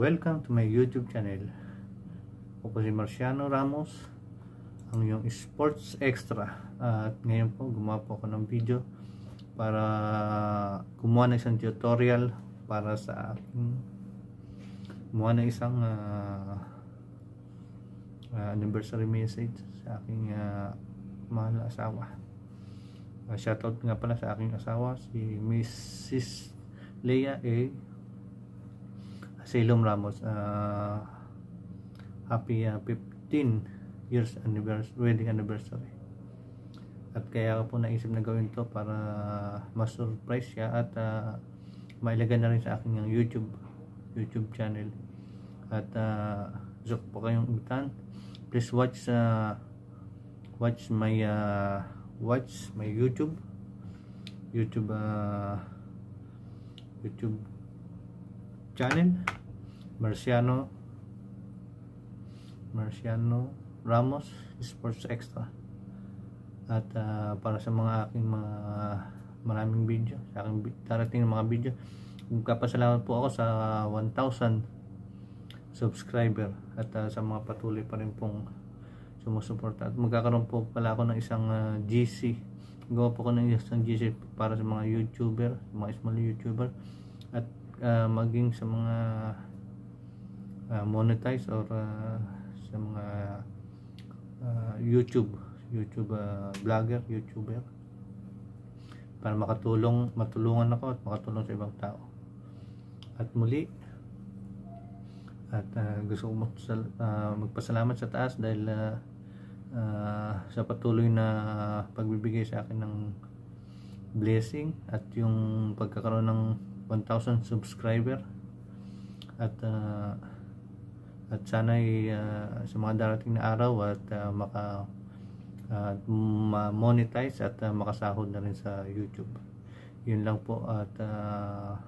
Welcome to my YouTube channel. Ako si Marciano Ramos, ang yung Sports Extra. At ngayon po, gumawa po ako ng video para gumawa ng isang tutorial para sa aking gumawa ng isang uh, uh, anniversary message sa aking uh, mahal na asawa. Uh, shoutout nga pala sa aking asawa, si Mrs. Leia A. Salem Ramos. Uh, happy uh, ah, 15 years anniversary, wedding anniversary. At kaya ko po naisip na gawin to para ma-surprise siya at uh, ah, mailagay na rin sa akin yung YouTube YouTube channel. At uh, gusto po kayong imitan. Please watch uh, watch my uh, watch my YouTube YouTube uh, YouTube channel Marciano Marciano Ramos Sports Extra at uh, para sa mga aking mga maraming video sa aking darating mga video nagpapasalamat po ako sa 1,000 subscriber at uh, sa mga patuloy pa rin pong sumusuporta at magkakaroon po pala ako ng isang uh, ah, GC gawa po ko ng isang GC para sa mga YouTuber mga small YouTuber at uh, maging sa mga uh, monetize or uh, sa mga uh, YouTube YouTube uh, vlogger, YouTuber para makatulong matulungan ako at makatulong sa ibang tao at muli at uh, gusto ko magsal- uh, magpasalamat sa taas dahil uh, uh, sa patuloy na pagbibigay sa akin ng blessing at yung pagkakaroon ng 1000 subscriber at uh, at sana ay uh, sa mga darating na araw at uh, maka uh, ah, monetize at uh, makasahod na rin sa YouTube. Yun lang po at uh,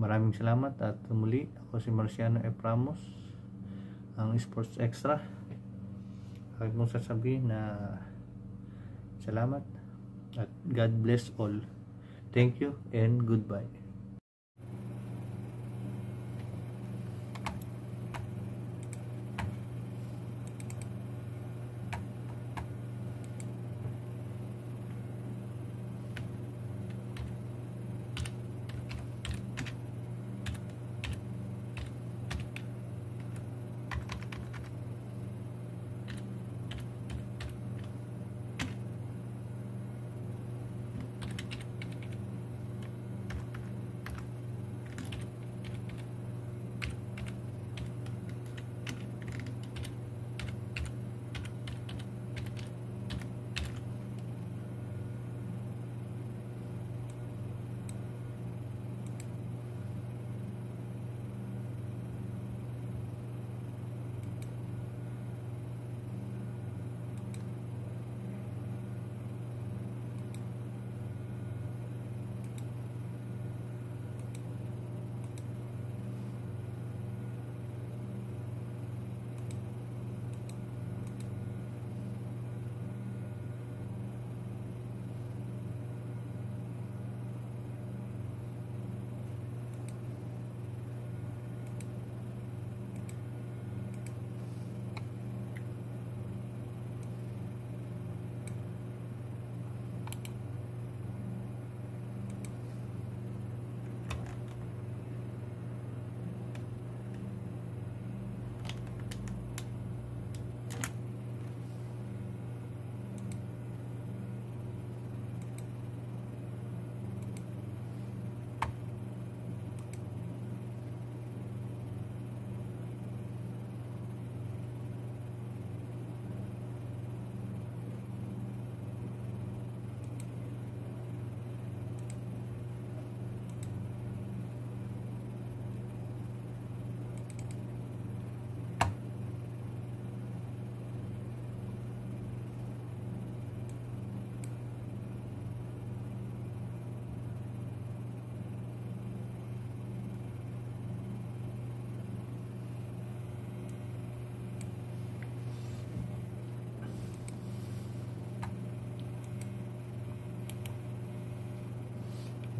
maraming salamat at muli ako si Marciano E. Pramos ang Sports Extra. Akin kong sasabihin na salamat at God bless all. Thank you and goodbye.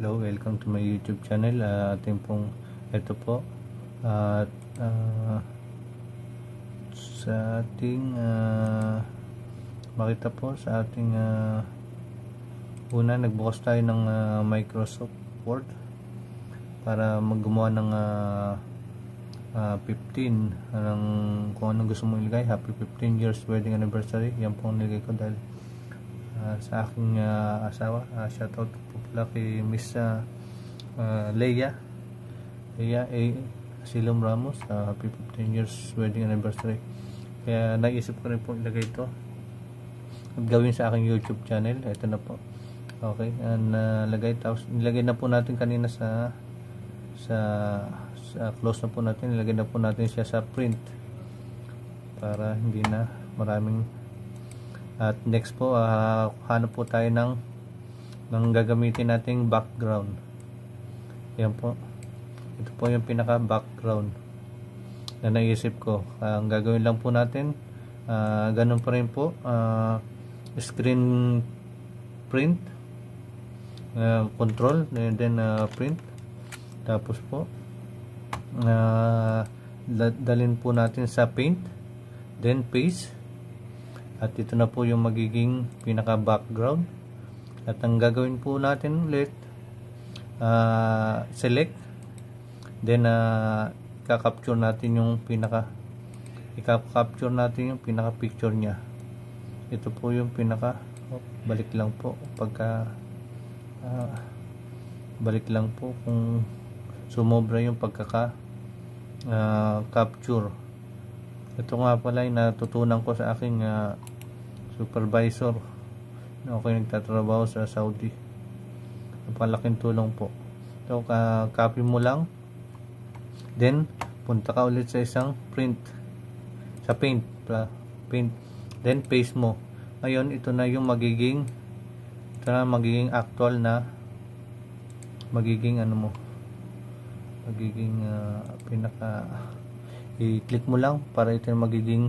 Hello, welcome to my YouTube channel. Uh, atin pong ito po at uh, sa ating uh, makita po sa ating uh, una nagbukas tayo ng uh, Microsoft Word para maggumawa ng uh, uh, 15 ng kung anong gusto mong ilagay happy 15 years wedding anniversary yan po nilagay ko dahil Ah, sa aking uh, asawa. Uh, ah, shout out po pala kay Miss uh, uh, Leia. Leia A. Silom Ramos. Uh, happy 15 years wedding anniversary. Kaya naisip ko rin po ilagay ito. At gawin sa aking YouTube channel. Ito na po. Okay. And, uh, lagay, tapos, nilagay na po natin kanina sa sa, sa close na po natin. Nilagay na po natin siya sa print para hindi na maraming at next po, uh, ah, hanap po tayo ng, ng gagamitin nating background. Ayan po. Ito po yung pinaka background na naisip ko. Uh, ang gagawin lang po natin, uh, ganun pa rin po, uh, screen print, uh, control, and then uh, print. Tapos po, uh, dalin po natin sa paint, then paste at ito na po yung magiging pinaka background. At ang gagawin po natin ulit, uh, select. Then, uh, ah, ikakapture natin yung pinaka ika-capture natin yung pinaka picture niya. Ito po yung pinaka oh, balik lang po pagka uh, balik lang po kung sumobra yung pagkaka uh, capture ito nga pala yung natutunan ko sa aking uh, supervisor na ako nagtatrabaho sa Saudi napalaking tulong po so uh, copy mo lang then punta ka ulit sa isang print sa paint paint then paste mo ngayon ito na yung magiging ito na magiging actual na magiging ano mo magiging uh, pinaka i-click mo lang para ito yung magiging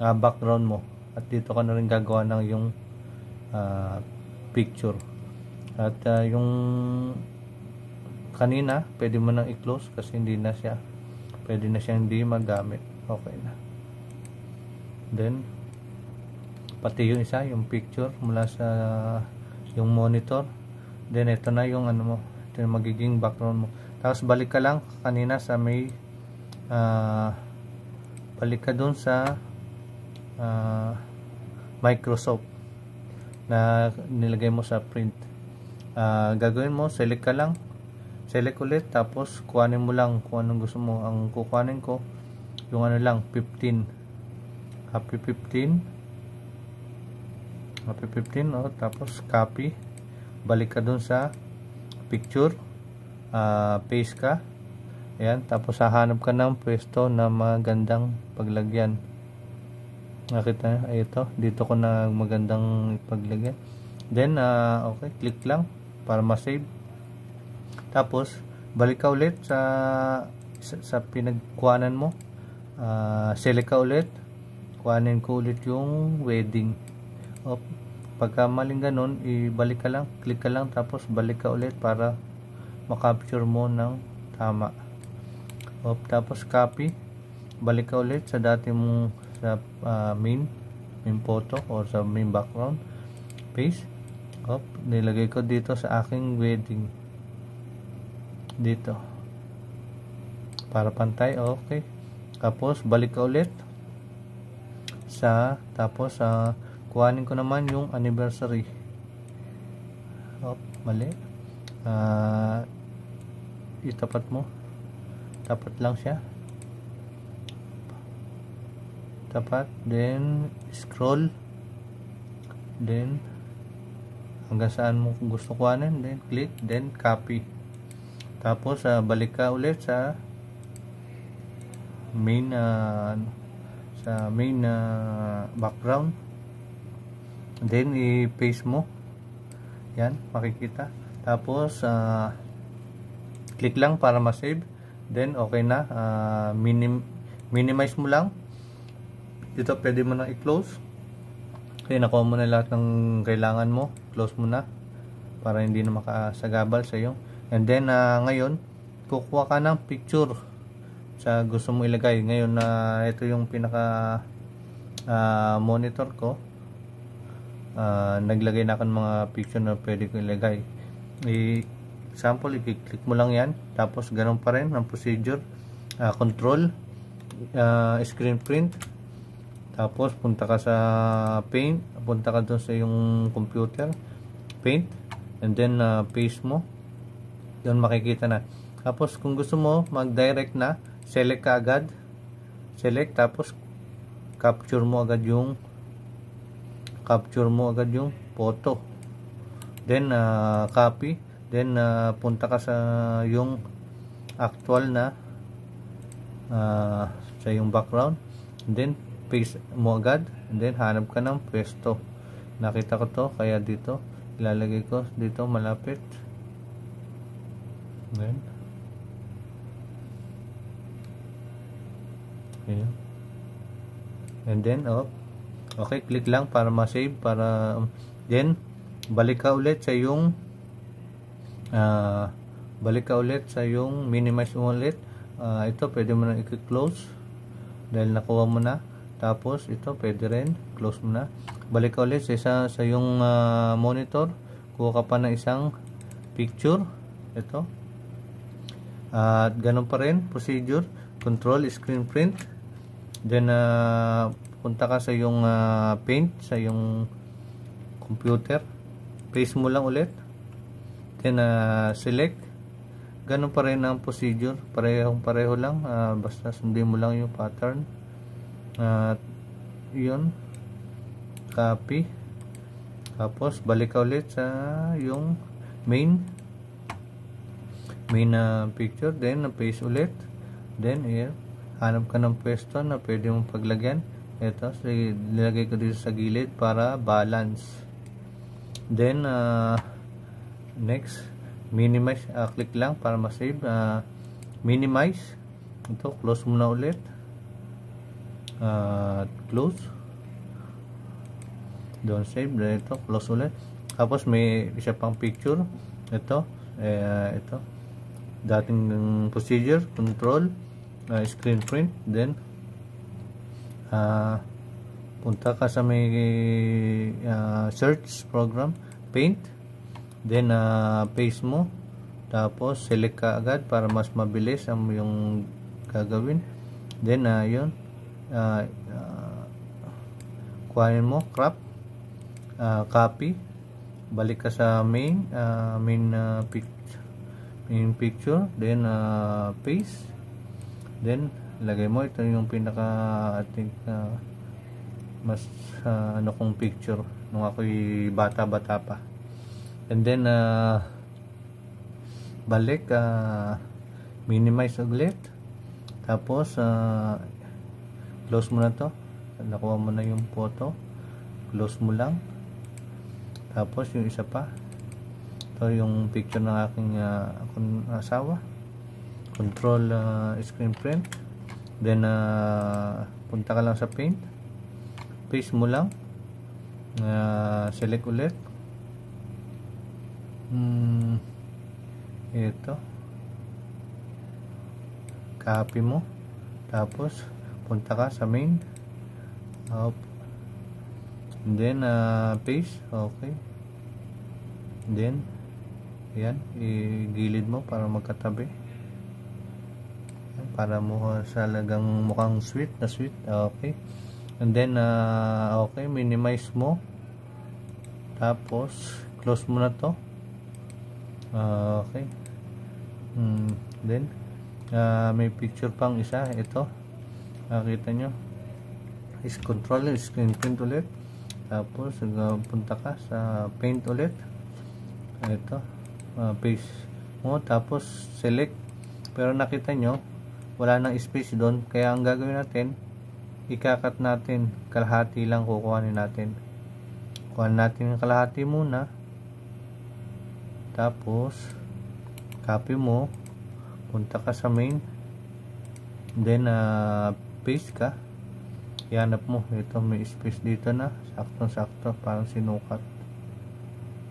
uh, background mo at dito ka na rin gagawa ng yung uh, picture at uh, yung kanina pwede mo nang i-close kasi hindi na siya pwede na siya hindi magamit okay na then pati yung isa yung picture mula sa yung monitor then ito na yung ano mo ito yung magiging background mo tapos balik ka lang kanina sa may uh, balik ka dun sa uh, Microsoft na nilagay mo sa print uh, gagawin mo, select ka lang select ulit, tapos kuhanin mo lang kung anong gusto mo, ang kukuhanin ko yung ano lang, 15 copy 15 copy 15 oh, tapos copy balik ka dun sa picture uh, paste ka Ayan, tapos hahanap ka ng pwesto na magandang paglagyan. Nakita na, ito, dito ko na magandang paglagyan. Then, uh, okay, click lang para ma-save. Tapos, balik ka ulit sa sa, sa pinagkuanan mo. Uh, select ka ulit. Kuanin ko ulit yung wedding. O, pagka maling ganun, ibalik ka lang, click ka lang, tapos balik ka ulit para makapture mo ng tama off tapos copy balik ka ulit sa dati mong sa uh, main main photo or sa main background paste off nilagay ko dito sa aking wedding dito para pantay okay tapos balik ka ulit sa tapos sa uh, kuhanin ko naman yung anniversary oh mali uh, itapat mo tapat lang siya tapat then scroll then hanggang saan mo gusto kuhanin then click then copy tapos uh, balik ka ulit sa main uh, sa main uh, background then i-paste mo yan makikita tapos uh, click lang para ma-save Then, okay na. Uh, minim minimize mo lang. dito pwede mo nang i-close. okay, nakuha mo na lahat ng kailangan mo. Close mo na. Para hindi na makasagabal sa iyo. And then, uh, ngayon, kukuha ka ng picture sa gusto mo ilagay. Ngayon, na uh, ito yung pinaka uh, monitor ko. Uh, naglagay na ako ng mga picture na pwede ko ilagay. I example, i-click mo lang yan. Tapos, ganun pa rin ang procedure. Uh, control, uh, screen print. Tapos, punta ka sa paint. Punta ka dun sa yung computer. Paint. And then, uh, paste mo. Doon makikita na. Tapos, kung gusto mo, mag-direct na. Select ka agad. Select. Tapos, capture mo agad yung capture mo agad yung photo. Then, uh, copy then uh, punta ka sa yung actual na uh, sa yung background then paste mo agad then hanap ka ng pwesto nakita ko to kaya dito ilalagay ko dito malapit then yeah. and then up oh, okay click lang para ma-save para then balik ka ulit sa yung uh, balik ka ulit sa yung minimize mo ulit uh, ito pwede mo na i-close dahil nakuha mo na tapos ito pwede rin close mo na balik ka ulit sa isa sa yung uh, monitor kuha ka pa ng isang picture ito at uh, ganun pa rin procedure control screen print then uh, punta ka sa yung uh, paint sa yung computer paste mo lang ulit then select ganun pa rin ang procedure parehong pareho lang uh, basta sundin mo lang yung pattern at uh, yun copy tapos balik ka ulit sa yung main main na uh, picture then na paste ulit then here hanap ka ng pwesto na pwede mong paglagyan ito nilagay ko dito sa gilid para balance then uh, next minimize uh, click lang para ma-save uh, minimize ito close muna ulit uh, close doon save ito close ulit tapos may isa pang picture ito eh, ito dating procedure control uh, screen print then uh, punta ka sa may uh, search program paint Then, uh, paste mo. Tapos, select ka agad para mas mabilis ang yung gagawin. Then, uh, yun. Uh, uh, kuhanin mo, crop. Uh, copy. Balik ka sa main. Uh, main, uh, pic main picture. Then, uh, paste. Then, lagay mo. Ito yung pinaka, I think, uh, mas uh, ano kong picture nung ako'y bata-bata pa and then uh, balik uh, minimize ulit tapos uh, close mo na to nakuha mo na yung photo close mo lang tapos yung isa pa ito yung picture ng aking uh, asawa control uh, screen print then uh, punta ka lang sa paint paste mo lang uh, select ulit hmm, ito copy mo tapos punta ka sa main up and then uh, paste okay and then yan igilid mo para magkatabi para mo ah, salagang mukhang sweet na sweet okay and then uh, okay minimize mo tapos close mo na to Uh, okay. Hmm. then, uh, may picture pang isa. Ito. Nakita uh, nyo. Is control screen print ulit. Tapos, uh, punta ka sa paint ulit. Ito. Uh, paste mo. Tapos, select. Pero nakita nyo, wala nang space doon. Kaya ang gagawin natin, ikakat natin. Kalahati lang kukuhanin natin. Kuhanin natin yung kalahati muna tapos copy mo punta ka sa main then uh, paste ka ihanap mo ito may space dito na sakto sakto parang sinukat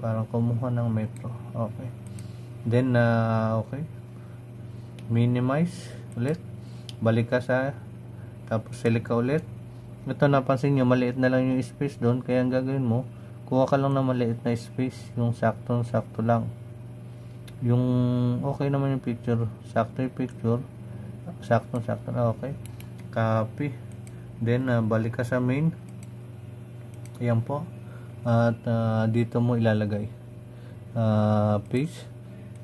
parang kumuha ng metro okay then uh, okay minimize ulit balik ka sa tapos select ka ulit ito napansin nyo maliit na lang yung space doon kaya ang gagawin mo kuha ka lang ng maliit na space yung sakto sakto lang yung okay naman yung picture sakto yung picture sakto sakto na okay copy then uh, balik ka sa main ayan po at uh, dito mo ilalagay uh, page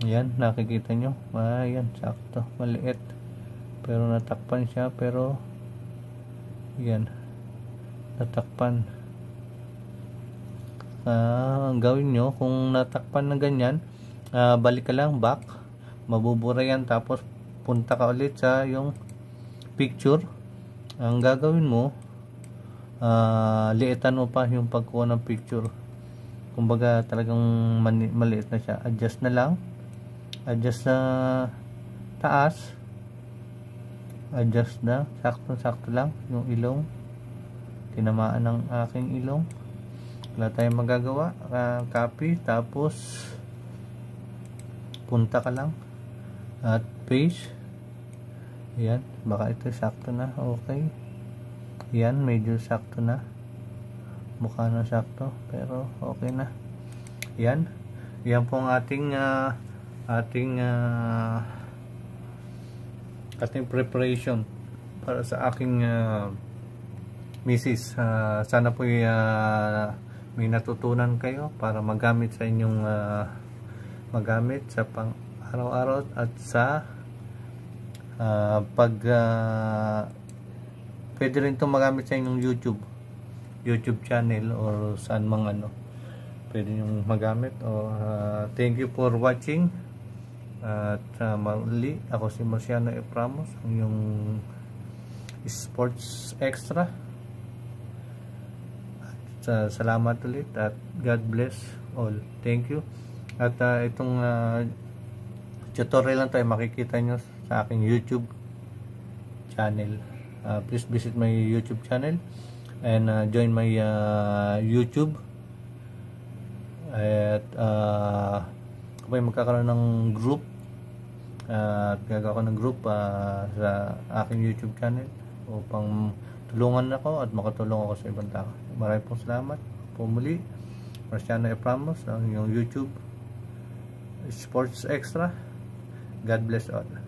ayan nakikita nyo ayan sakto maliit pero natakpan siya pero ayan natakpan uh, gawin nyo kung natakpan ng ganyan uh, balik ka lang back mabubura yan tapos punta ka ulit sa yung picture ang gagawin mo uh, liitan mo pa yung pagkuha ng picture kumbaga talagang maliit na siya adjust na lang adjust sa taas adjust na sakto sakto lang yung ilong tinamaan ng aking ilong wala tayong magagawa uh, copy tapos punta ka lang at paste yan baka ito sakto na okay yan medyo sakto na mukha na sakto pero okay na yan yan po ang ating uh, ating uh, ating preparation para sa aking uh, misis uh, sana po uh, may natutunan kayo para magamit sa inyong uh, magamit sa pang araw-araw at sa uh, pag uh, pwede rin itong magamit sa inyong YouTube YouTube channel or saan mang ano pwede nyong magamit o uh, thank you for watching at uh, mali ako si Marciano E. Pramos ang yung sports extra sa ah, salamat ulit at God bless all. Thank you. At uh, itong uh, tutorial lang tayo makikita nyo sa aking YouTube channel. Uh, please visit my YouTube channel and uh, join my uh, YouTube at uh, ako magkakaroon ng group at gagawa ko ng group uh, sa aking YouTube channel upang tulungan ako at makatulong ako sa ibang tao. Maraming pong salamat po muli. Marciano Eframos, ang iyong YouTube Sports Extra. God bless all.